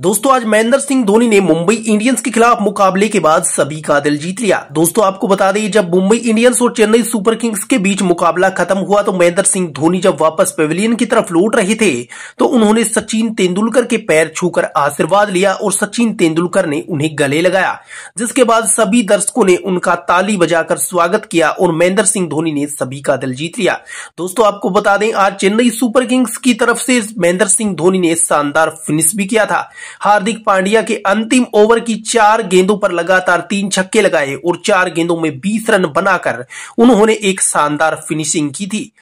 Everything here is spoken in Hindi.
दोस्तों आज महेंद्र सिंह धोनी ने मुंबई इंडियंस के खिलाफ मुकाबले के बाद सभी का दिल जीत लिया दोस्तों आपको बता दें जब मुंबई इंडियंस और चेन्नई सुपर किंग्स के बीच मुकाबला खत्म हुआ तो महेंद्र सिंह धोनी जब वापस पेविलियन की तरफ लौट रहे थे तो उन्होंने सचिन तेंदुलकर के पैर छूकर आशीर्वाद लिया और सचिन तेंदुलकर ने उन्हें गले लगाया जिसके बाद सभी दर्शकों ने उनका ताली बजाकर स्वागत किया और महेंद्र सिंह धोनी ने सभी का दिल जीत लिया दोस्तों आपको बता दें आज चेन्नई सुपर किंग्स की तरफ से महेंद्र सिंह धोनी ने शानदार फिनिश भी किया था हार्दिक पांड्या के अंतिम ओवर की चार गेंदों पर लगातार तीन छक्के लगाए और चार गेंदों में बीस रन बनाकर उन्होंने एक शानदार फिनिशिंग की थी